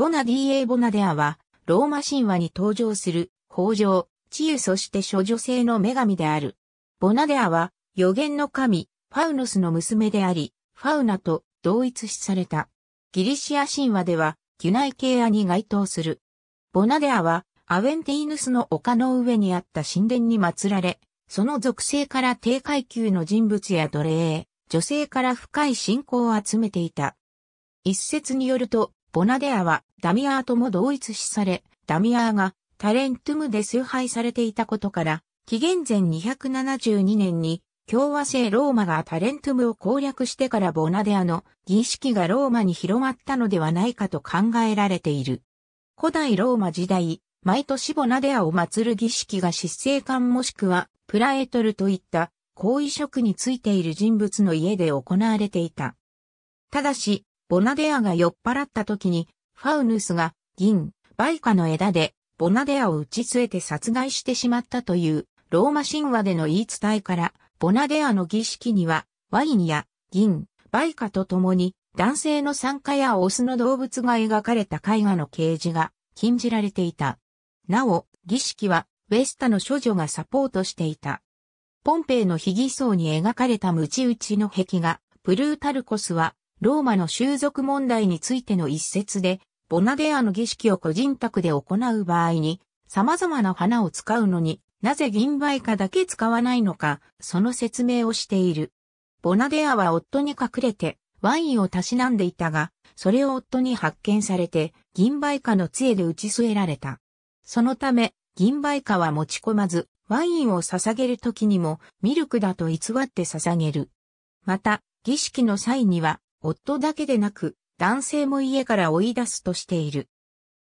ボナディエ・ボナデアは、ローマ神話に登場する、豊穣、治癒そして諸女性の女神である。ボナデアは、予言の神、ファウノスの娘であり、ファウナと同一視された。ギリシア神話では、ギュナイケアに該当する。ボナデアは、アウェンティーヌスの丘の上にあった神殿に祀られ、その属性から低階級の人物や奴隷、女性から深い信仰を集めていた。一説によると、ボナデアはダミアーとも同一視され、ダミアーがタレントゥムで崇拝されていたことから、紀元前272年に共和制ローマがタレントゥムを攻略してからボナデアの儀式がローマに広まったのではないかと考えられている。古代ローマ時代、毎年ボナデアを祀る儀式が執政官もしくはプラエトルといった後遺職についている人物の家で行われていた。ただし、ボナデアが酔っ払った時に、ファウヌスが銀、バイカの枝で、ボナデアを打ち据えて殺害してしまったという、ローマ神話での言い伝えから、ボナデアの儀式には、ワインや銀、バイカと共に、男性の参加やオスの動物が描かれた絵画の掲示が禁じられていた。なお、儀式は、ウェスタの処女がサポートしていた。ポンペイの被儀層に描かれたムチ打ちの壁画、プルータルコスは、ローマの収束問題についての一節で、ボナデアの儀式を個人宅で行う場合に、様々な花を使うのになぜ銀梅花だけ使わないのか、その説明をしている。ボナデアは夫に隠れてワインをたしなんでいたが、それを夫に発見されて、銀梅花の杖で打ち据えられた。そのため、銀梅花は持ち込まず、ワインを捧げる時にも、ミルクだと偽って捧げる。また、儀式の際には、夫だけでなく、男性も家から追い出すとしている。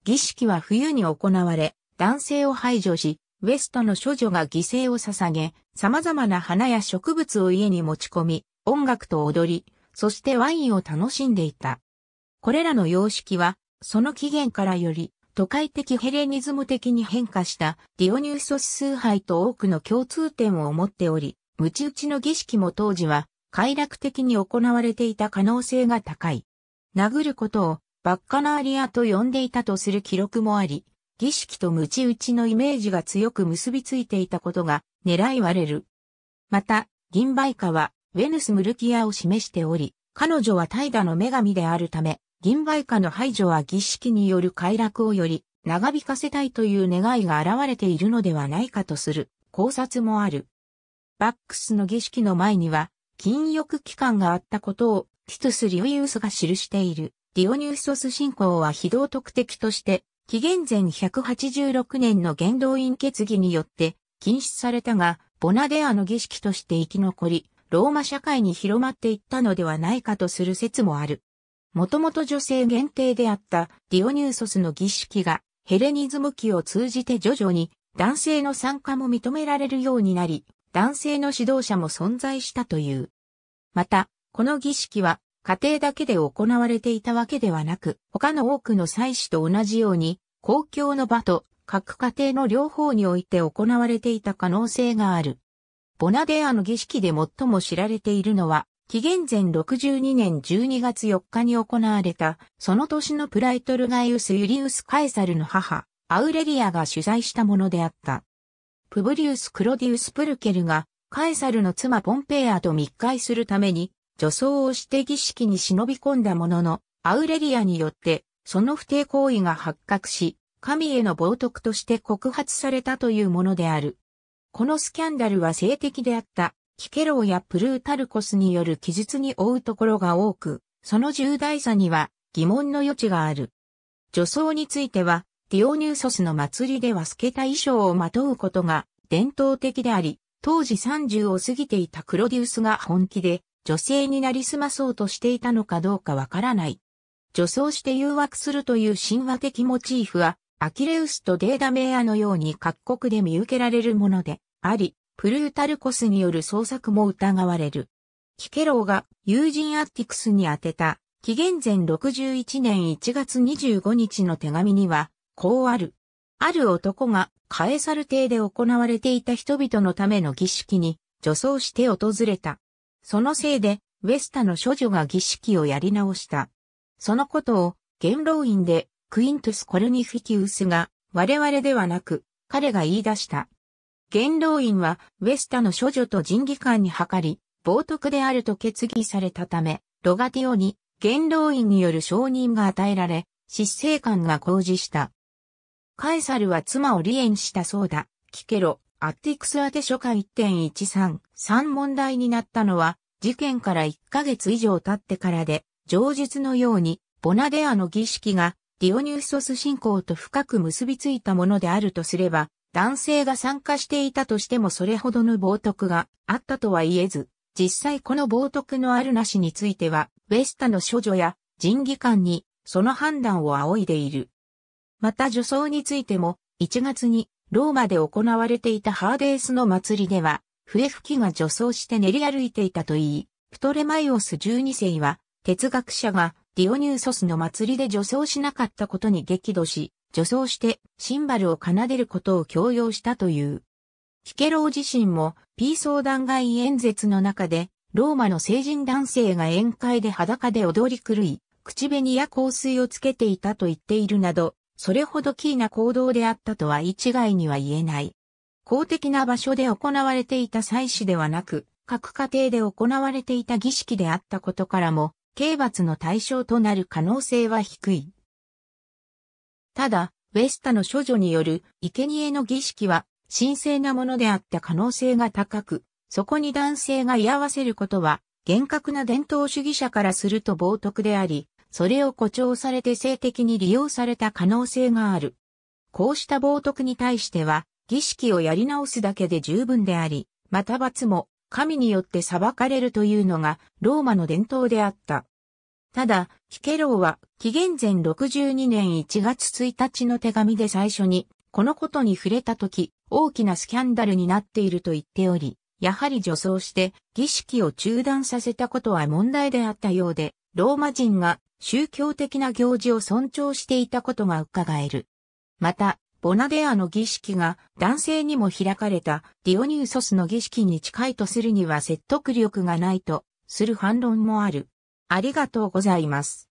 儀式は冬に行われ、男性を排除し、ウエストの処女が犠牲を捧げ、様々な花や植物を家に持ち込み、音楽と踊り、そしてワインを楽しんでいた。これらの様式は、その起源からより、都会的ヘレニズム的に変化したディオニューソス崇拝と多くの共通点を持っており、ムチ打ちの儀式も当時は快楽的に行われていた可能性が高い。殴ることをバッカナーリアと呼んでいたとする記録もあり、儀式とチ打ちのイメージが強く結びついていたことが狙い割れる。また、銀梅花はウェヌス・ムルキアを示しており、彼女は怠惰の女神であるため、銀梅花の排除は儀式による快楽をより長引かせたいという願いが現れているのではないかとする考察もある。バックスの儀式の前には禁欲期間があったことをティトス・リオユウスが記している。ディオニューソス信仰は非道徳的として、紀元前186年の元動院決議によって禁止されたが、ボナデアの儀式として生き残り、ローマ社会に広まっていったのではないかとする説もある。もともと女性限定であったディオニューソスの儀式がヘレニズム期を通じて徐々に男性の参加も認められるようになり、男性の指導者も存在したという。また、この儀式は家庭だけで行われていたわけではなく、他の多くの祭祀と同じように、公共の場と各家庭の両方において行われていた可能性がある。ボナデアの儀式で最も知られているのは、紀元前62年12月4日に行われた、その年のプライトルガイウス・ユリウス・カエサルの母、アウレリアが取材したものであった。プブリウス・クロディウス・プルケルが、カエサルの妻ポンペイアと密会するために、女装をして儀式に忍び込んだものの、アウレリアによって、その不定行為が発覚し、神への冒涜として告発されたというものである。このスキャンダルは性的であった、キケローやプルータルコスによる記述に追うところが多く、その重大さには疑問の余地がある。女装については、ディオニューソスの祭りでは透けた衣装をまとうことが伝統的であり、当時30を過ぎていたクロデュースが本気で女性になりすまそうとしていたのかどうかわからない。女装して誘惑するという神話的モチーフは、アキレウスとデーダメアのように各国で見受けられるものであり、プルータルコスによる創作も疑われる。キケローが友人アッティクスに宛てた、紀元前61年1月25日の手紙には、こうある。ある男がカエサル邸で行われていた人々のための儀式に女装して訪れた。そのせいで、ウェスタの処女が儀式をやり直した。そのことを、元老院で、クイントス・コルニフィキウスが、我々ではなく、彼が言い出した。元老院は、ウェスタの処女と人技官に諮り、冒涜であると決議されたため、ロガティオに、元老院による承認が与えられ、執政官が公示した。カエサルは妻を離縁したそうだ。聞けろ、アッティクス宛て書家1.13。3問題になったのは、事件から1ヶ月以上経ってからで、上述のように、ボナデアの儀式が、ディオニューソス信仰と深く結びついたものであるとすれば、男性が参加していたとしてもそれほどの冒徳があったとは言えず、実際この冒徳のあるなしについては、ウェスタの処女や人技官にその判断を仰いでいる。また女装についても、1月にローマで行われていたハーデースの祭りでは、笛吹きが女装して練り歩いていたといい、プトレマイオス12世は、哲学者がディオニューソスの祭りで女装しなかったことに激怒し、女装してシンバルを奏でることを強要したという。ヒケロー自身も、ピー相談外演説の中で、ローマの成人男性が宴会で裸で踊り狂い、口紅や香水をつけていたと言っているなど、それほどキーな行動であったとは一概には言えない。公的な場所で行われていた祭祀ではなく、各家庭で行われていた儀式であったことからも、刑罰の対象となる可能性は低い。ただ、ウェスタの処女による生贄の儀式は神聖なものであった可能性が高く、そこに男性が居合わせることは、厳格な伝統主義者からすると冒涜であり、それを誇張されて性的に利用された可能性がある。こうした冒涜に対しては、儀式をやり直すだけで十分であり、また罰も神によって裁かれるというのがローマの伝統であった。ただ、キケローは紀元前62年1月1日の手紙で最初にこのことに触れた時大きなスキャンダルになっていると言っており、やはり女装して儀式を中断させたことは問題であったようで、ローマ人が宗教的な行事を尊重していたことが伺える。また、ボナデアの儀式が男性にも開かれたディオニウソスの儀式に近いとするには説得力がないとする反論もある。ありがとうございます。